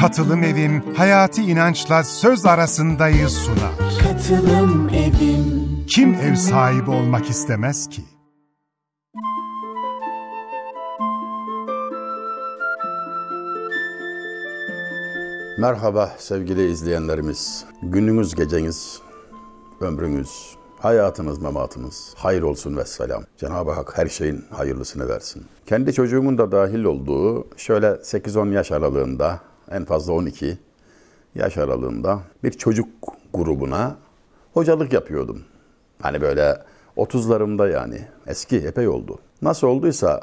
Katılım Evim Hayati inançla Söz Arasında'yı sunar. Katılım Evim Kim ev sahibi olmak istemez ki? Merhaba sevgili izleyenlerimiz. Gününüz, geceniz, ömrünüz, hayatınız mematınız, hayır olsun ve selam. Cenab-ı Hak her şeyin hayırlısını versin. Kendi çocuğumun da dahil olduğu şöyle 8-10 yaş aralığında en fazla 12 yaş aralığında bir çocuk grubuna hocalık yapıyordum. Hani böyle 30'larımda yani eski epey oldu. Nasıl olduysa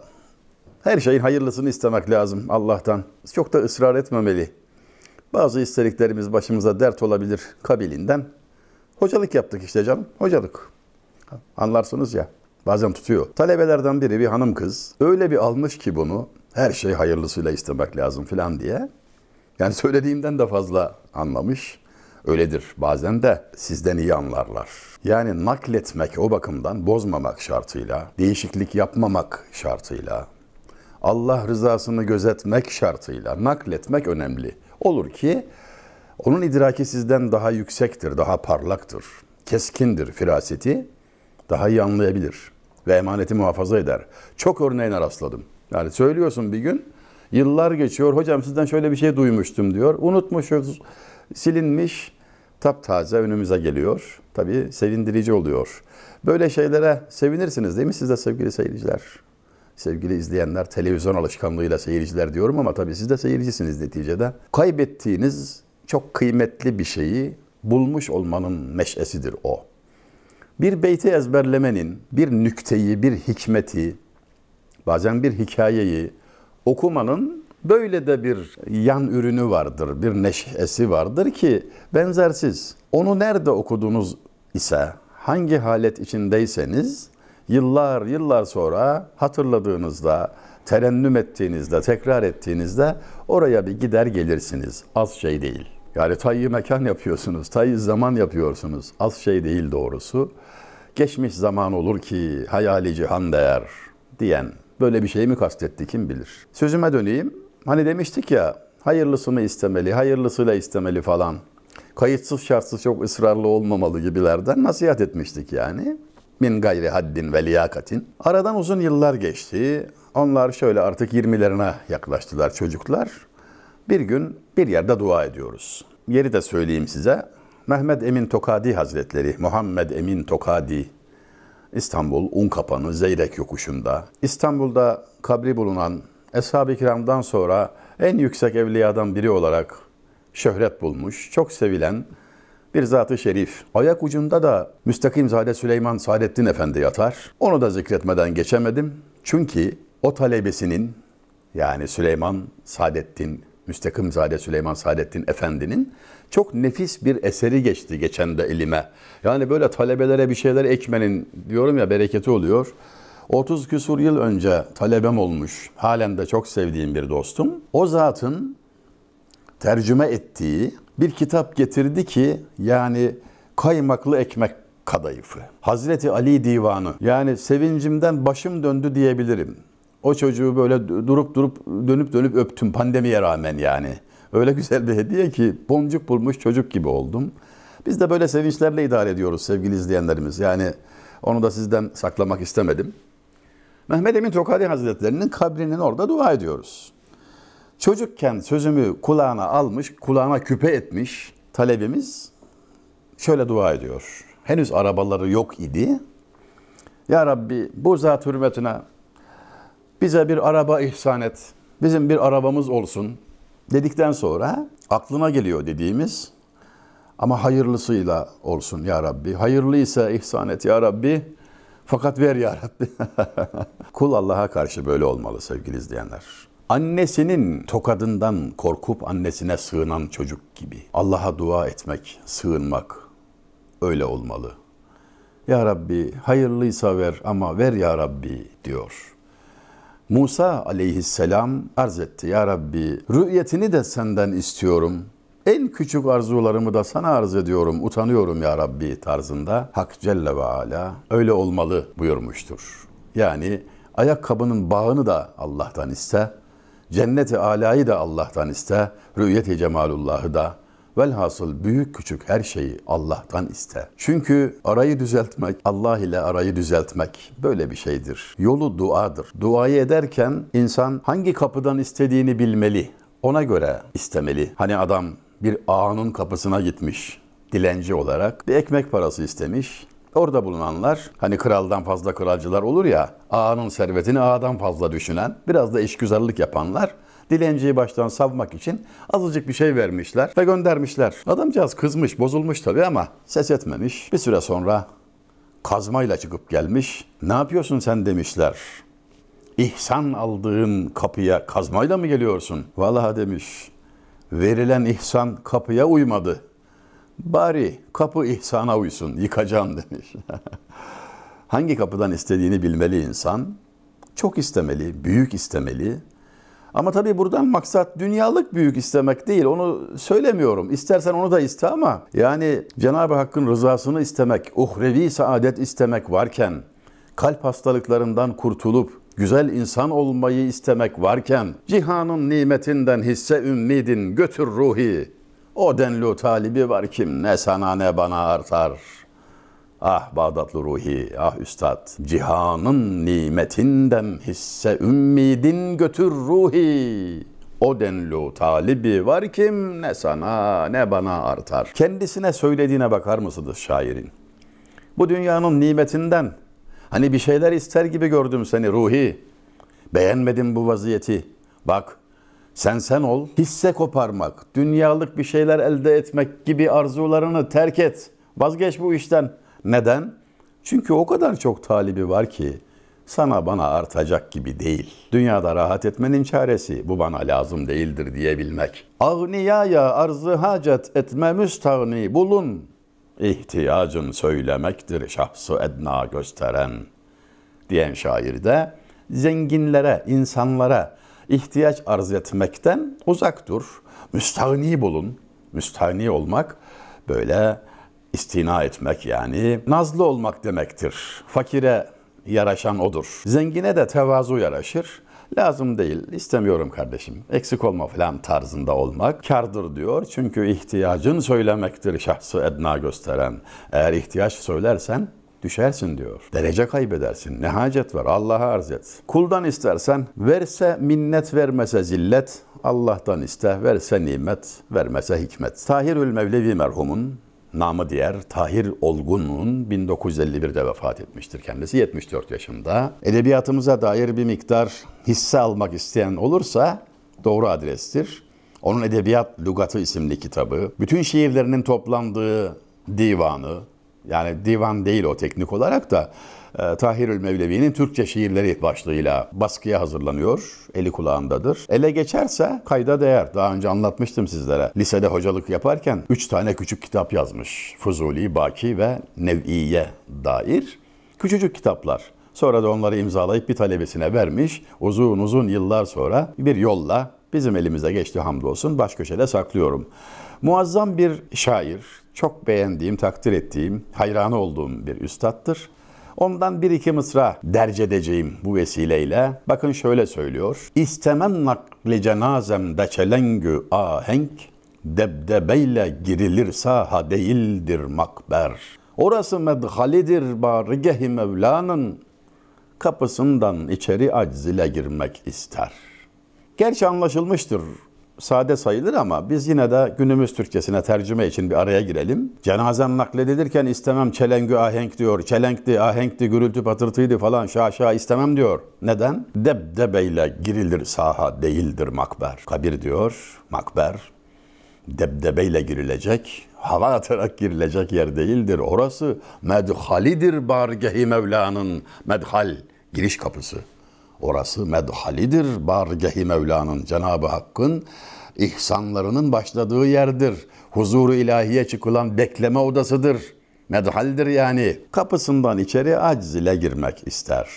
her şeyin hayırlısını istemek lazım Allah'tan. Çok da ısrar etmemeli. Bazı istediklerimiz başımıza dert olabilir kabilinden. Hocalık yaptık işte canım. Hocalık. Anlarsınız ya. Bazen tutuyor. Talebelerden biri bir hanım kız öyle bir almış ki bunu her şey hayırlısıyla istemek lazım filan diye. Yani söylediğimden de fazla anlamış. Öyledir bazen de sizden iyi anlarlar. Yani nakletmek o bakımdan bozmamak şartıyla, değişiklik yapmamak şartıyla, Allah rızasını gözetmek şartıyla nakletmek önemli. Olur ki onun idraki sizden daha yüksektir, daha parlaktır, keskindir firaseti, daha iyi anlayabilir ve emaneti muhafaza eder. Çok örneğine rastladım. Yani söylüyorsun bir gün, Yıllar geçiyor. Hocam sizden şöyle bir şey duymuştum diyor. Unutmuşuz. Silinmiş. Taptaze önümüze geliyor. Tabii sevindirici oluyor. Böyle şeylere sevinirsiniz değil mi siz de sevgili seyirciler? Sevgili izleyenler, televizyon alışkanlığıyla seyirciler diyorum ama tabii siz de seyircisiniz neticede. Kaybettiğiniz çok kıymetli bir şeyi bulmuş olmanın meşesidir o. Bir beyti ezberlemenin bir nükteyi, bir hikmeti, bazen bir hikayeyi, okumanın böyle de bir yan ürünü vardır, bir neşesi vardır ki benzersiz. Onu nerede okudunuz ise, hangi halet içindeyseniz yıllar yıllar sonra hatırladığınızda, terennüm ettiğinizde, tekrar ettiğinizde oraya bir gider gelirsiniz. Az şey değil. Yani tayyi mekan yapıyorsunuz, tayyi zaman yapıyorsunuz. Az şey değil doğrusu. Geçmiş zaman olur ki hayali cihan değer diyen Böyle bir şeyi mi kastetti kim bilir. Sözüme döneyim. Hani demiştik ya hayırlısı mı istemeli, hayırlısıyla istemeli falan. Kayıtsız şartsız çok ısrarlı olmamalı gibilerden nasihat etmiştik yani. Min gayri haddin ve liyakatin. Aradan uzun yıllar geçti. Onlar şöyle artık 20'lerine yaklaştılar çocuklar. Bir gün bir yerde dua ediyoruz. Yeri de söyleyeyim size. Mehmet Emin Tokadi Hazretleri, Muhammed Emin Tokadi İstanbul, Unkapanı, Zeyrek Yokuşu'nda. İstanbul'da kabri bulunan Eshab-ı Kiram'dan sonra en yüksek evliyadan biri olarak şöhret bulmuş, çok sevilen bir zat-ı şerif. Ayak ucunda da Müstakimzade Süleyman Saadettin Efendi yatar. Onu da zikretmeden geçemedim. Çünkü o talebesinin yani Süleyman Saadettin Müstakimzade Süleyman Saadettin Efendi'nin çok nefis bir eseri geçti geçen de elime. Yani böyle talebelere bir şeyler ekmenin diyorum ya bereketi oluyor. 30 küsur yıl önce talebem olmuş, halen de çok sevdiğim bir dostum. O zatın tercüme ettiği bir kitap getirdi ki yani kaymaklı ekmek kadayıfı. Hazreti Ali Divanı. Yani sevincimden başım döndü diyebilirim. O çocuğu böyle durup durup dönüp dönüp öptüm pandemiye rağmen yani. Öyle güzel bir hediye ki boncuk bulmuş çocuk gibi oldum. Biz de böyle sevinçlerle idare ediyoruz sevgili izleyenlerimiz. Yani onu da sizden saklamak istemedim. Mehmet Emin Tokadi Hazretleri'nin kabrinin orada dua ediyoruz. Çocukken sözümü kulağına almış, kulağına küpe etmiş talebimiz şöyle dua ediyor. Henüz arabaları yok idi. Ya Rabbi bu zat hürmetine bize bir araba ihsan et, bizim bir arabamız olsun dedikten sonra aklına geliyor dediğimiz ama hayırlısıyla olsun ya Rabbi. Hayırlıysa ihsan et ya Rabbi. Fakat ver ya Rabbi. Kul Allah'a karşı böyle olmalı sevgili izleyenler. Annesinin tokadından korkup annesine sığınan çocuk gibi. Allah'a dua etmek, sığınmak öyle olmalı. Ya Rabbi hayırlıysa ver ama ver ya Rabbi diyor. Musa aleyhisselam arz etti ya Rabbi rü'yetini de senden istiyorum. En küçük arzularımı da sana arz ediyorum, utanıyorum ya Rabbi tarzında Hak Celle ve Ala öyle olmalı buyurmuştur. Yani ayakkabının bağını da Allah'tan iste, cenneti alayı da Allah'tan iste, rü'yeti cemalullahı da Velhasıl büyük küçük her şeyi Allah'tan iste. Çünkü arayı düzeltmek, Allah ile arayı düzeltmek böyle bir şeydir. Yolu duadır. Duayı ederken insan hangi kapıdan istediğini bilmeli. Ona göre istemeli. Hani adam bir ağanın kapısına gitmiş dilenci olarak bir ekmek parası istemiş. Orada bulunanlar hani kraldan fazla kralcılar olur ya ağanın servetini ağadan fazla düşünen biraz da işgüzarlık yapanlar Dilenciyi baştan savmak için azıcık bir şey vermişler ve göndermişler. Adamcağız kızmış, bozulmuş tabii ama ses etmemiş. Bir süre sonra kazmayla çıkıp gelmiş. Ne yapıyorsun sen demişler. İhsan aldığın kapıya kazmayla mı geliyorsun? Vallahi demiş. Verilen ihsan kapıya uymadı. Bari kapı ihsana uysun, yıkacağım demiş. Hangi kapıdan istediğini bilmeli insan. Çok istemeli, büyük istemeli. Ama tabii buradan maksat dünyalık büyük istemek değil. Onu söylemiyorum. İstersen onu da iste ama yani Cenab-ı Hakk'ın rızasını istemek, uhrevi saadet istemek varken, kalp hastalıklarından kurtulup güzel insan olmayı istemek varken, cihanın nimetinden hisse ümmidin götür ruhi. O denli talibi var kim ne sana ne bana artar.'' Ah Bağdatlı Ruhi, ah Üstad. Cihanın nimetinden hisse ümmidin götür Ruhi. O denlu talibi var kim ne sana ne bana artar. Kendisine söylediğine bakar mısınız şairin? Bu dünyanın nimetinden hani bir şeyler ister gibi gördüm seni Ruhi. Beğenmedim bu vaziyeti. Bak sen sen ol, hisse koparmak, dünyalık bir şeyler elde etmek gibi arzularını terk et. Vazgeç bu işten. Neden? Çünkü o kadar çok talibi var ki sana bana artacak gibi değil. Dünyada rahat etmenin çaresi bu bana lazım değildir diyebilmek. Agniyaya arzı hacet etme müstahni bulun. İhtiyacın söylemektir şahsı edna gösteren diyen şair de zenginlere, insanlara ihtiyaç arz etmekten uzak dur. Müstahni bulun. Müstahni olmak böyle istina etmek yani nazlı olmak demektir. Fakire yaraşan odur. Zengine de tevazu yaraşır. Lazım değil, istemiyorum kardeşim. Eksik olma falan tarzında olmak kardır diyor. Çünkü ihtiyacın söylemektir şahsı edna gösteren. Eğer ihtiyaç söylersen düşersin diyor. Derece kaybedersin. Ne hacet var? Allah'a arz et. Kuldan istersen verse minnet vermese zillet. Allah'tan iste verse nimet vermese hikmet. Tahirül Mevlevi merhumun namı diğer Tahir Olgun'un 1951'de vefat etmiştir kendisi 74 yaşında. Edebiyatımıza dair bir miktar hisse almak isteyen olursa doğru adrestir. Onun Edebiyat Lugatı isimli kitabı, bütün şiirlerinin toplandığı divanı, yani divan değil o teknik olarak da e, Tahirül Mevlevi'nin Türkçe şiirleri başlığıyla baskıya hazırlanıyor. Eli kulağındadır. Ele geçerse kayda değer. Daha önce anlatmıştım sizlere. Lisede hocalık yaparken 3 tane küçük kitap yazmış. Fuzuli, Baki ve Nev'iye dair. Küçücük kitaplar. Sonra da onları imzalayıp bir talebesine vermiş. Uzun uzun yıllar sonra bir yolla bizim elimize geçti hamdolsun. Baş köşede saklıyorum. Muazzam bir şair, çok beğendiğim, takdir ettiğim, hayran olduğum bir üstattır. Ondan bir iki mısra derc edeceğim bu vesileyle. Bakın şöyle söylüyor. İstemem nakli cenazem beçelengü ahenk, debdebeyle girilir saha değildir makber. Orası medhalidir barıgehi Mevla'nın, kapısından içeri acz ile girmek ister. Gerçi anlaşılmıştır sade sayılır ama biz yine de günümüz Türkçesine tercüme için bir araya girelim. Cenazem nakledilirken istemem çelengü ahenk diyor. Çelenkti, ahenkti, gürültü patırtıydı falan şaşa istemem diyor. Neden? Debdebeyle girilir saha değildir makber. Kabir diyor, makber. Debdebeyle girilecek, hava atarak girilecek yer değildir. Orası medhalidir bargehi Mevla'nın. Medhal, giriş kapısı. Orası medhalidir bargehi Mevla'nın, Cenab-ı Hakk'ın ihsanlarının başladığı yerdir. Huzuru ilahiye çıkılan bekleme odasıdır. Medhaldir yani. Kapısından içeri aciz ile girmek ister.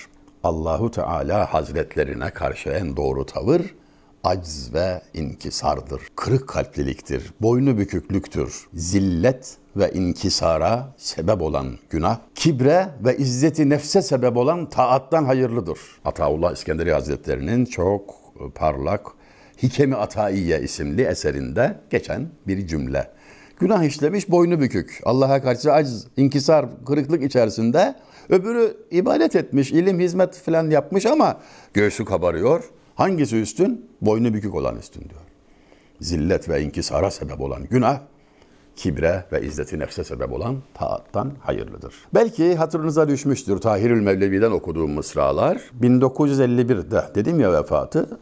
Allahu Teala Hazretlerine karşı en doğru tavır acz ve inkisardır. Kırık kalpliliktir, boynu büküklüktür. Zillet ve inkisara sebep olan günah, kibre ve izzeti nefse sebep olan taattan hayırlıdır. Ataullah İskenderi Hazretleri'nin çok parlak Hikemi Ataiye isimli eserinde geçen bir cümle. Günah işlemiş boynu bükük, Allah'a karşı acz, inkisar, kırıklık içerisinde. Öbürü ibadet etmiş, ilim, hizmet falan yapmış ama göğsü kabarıyor. Hangisi üstün? Boynu bükük olan üstün diyor. Zillet ve inkisara sebep olan günah, kibre ve izzeti nefse sebep olan taattan hayırlıdır. Belki hatırınıza düşmüştür Tahirül Mevlevi'den okuduğum mısralar. 1951'de dedim ya vefatı.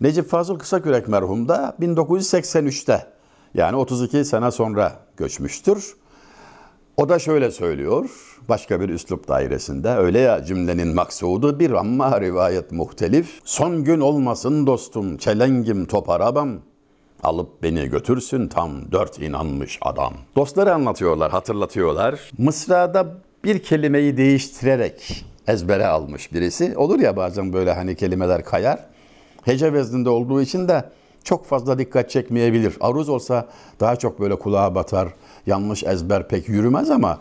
Necip Fazıl Kısakürek merhum da 1983'te yani 32 sene sonra göçmüştür. O da şöyle söylüyor, başka bir üslup dairesinde. Öyle ya cümlenin maksudu bir ama rivayet muhtelif. Son gün olmasın dostum, çelengim toparabam Alıp beni götürsün tam dört inanmış adam. Dostları anlatıyorlar, hatırlatıyorlar. Mısra'da bir kelimeyi değiştirerek ezbere almış birisi. Olur ya bazen böyle hani kelimeler kayar. Hece vezninde olduğu için de çok fazla dikkat çekmeyebilir. Aruz olsa daha çok böyle kulağa batar, yanlış ezber pek yürümez ama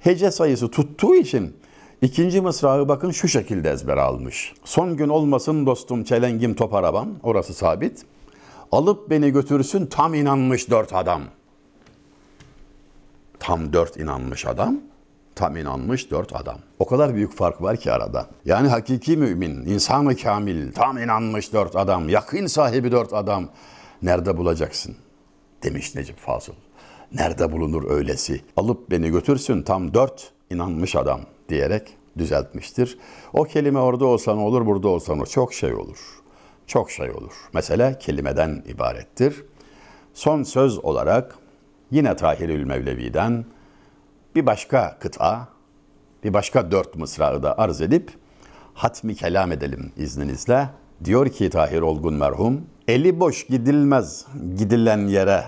hece sayısı tuttuğu için ikinci mısrağı bakın şu şekilde ezber almış. Son gün olmasın dostum çelengim top arabam, orası sabit. Alıp beni götürsün tam inanmış dört adam. Tam dört inanmış adam tam inanmış dört adam. O kadar büyük fark var ki arada. Yani hakiki mümin, insanı kamil, tam inanmış dört adam, yakın sahibi dört adam nerede bulacaksın? Demiş Necip Fazıl. Nerede bulunur öylesi? Alıp beni götürsün tam dört inanmış adam diyerek düzeltmiştir. O kelime orada olsa ne olur, burada olsa ne çok şey olur. Çok şey olur. Mesela kelimeden ibarettir. Son söz olarak yine Tahirül Mevlevi'den bir başka kıta, bir başka dört mısrağı da arz edip hatmi kelam edelim izninizle. Diyor ki Tahir Olgun merhum, eli boş gidilmez gidilen yere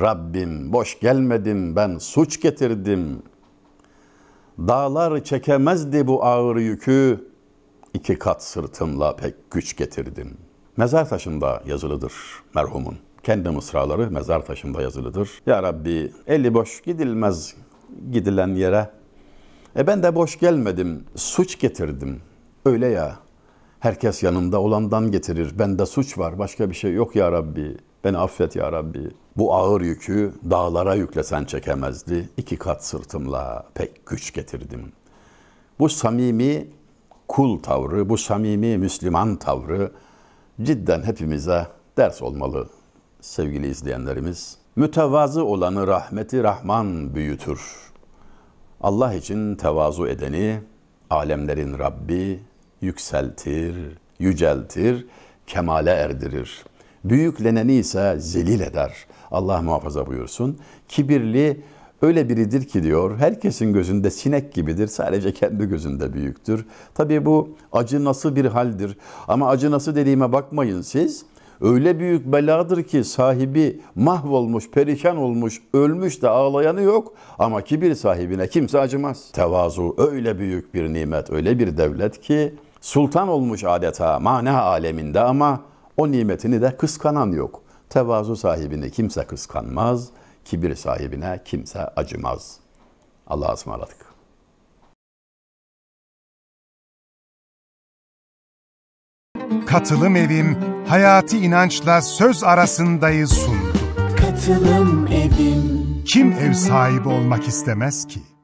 Rabbim boş gelmedim ben suç getirdim. Dağlar çekemezdi bu ağır yükü. iki kat sırtımla pek güç getirdim. Mezar taşında yazılıdır merhumun. Kendi mısraları mezar taşında yazılıdır. Ya Rabbi eli boş gidilmez gidilen yere. E ben de boş gelmedim, suç getirdim. Öyle ya, herkes yanımda olandan getirir. Bende suç var, başka bir şey yok ya Rabbi. Beni affet ya Rabbi. Bu ağır yükü dağlara yüklesen çekemezdi. İki kat sırtımla pek güç getirdim. Bu samimi kul tavrı, bu samimi Müslüman tavrı cidden hepimize ders olmalı sevgili izleyenlerimiz. Mütevazı olanı rahmeti Rahman büyütür. Allah için tevazu edeni alemlerin Rabbi yükseltir, yüceltir, kemale erdirir.'' büyükleneni ise zelil eder. Allah muhafaza buyursun. Kibirli öyle biridir ki diyor herkesin gözünde sinek gibidir sadece kendi gözünde büyüktür. Tabii bu acı nasıl bir haldir ama acı nasıl dediğime bakmayın siz. Öyle büyük beladır ki sahibi mahvolmuş, perişan olmuş, ölmüş de ağlayanı yok ama kibir sahibine kimse acımaz. Tevazu öyle büyük bir nimet, öyle bir devlet ki sultan olmuş adeta mana aleminde ama o nimetini de kıskanan yok. Tevazu sahibini kimse kıskanmaz, kibir sahibine kimse acımaz. Allah'a ısmarladık. Katılım Evim, Hayati inançla Söz Arasında'yı sundu. Katılım Evim. Kim ev sahibi olmak istemez ki?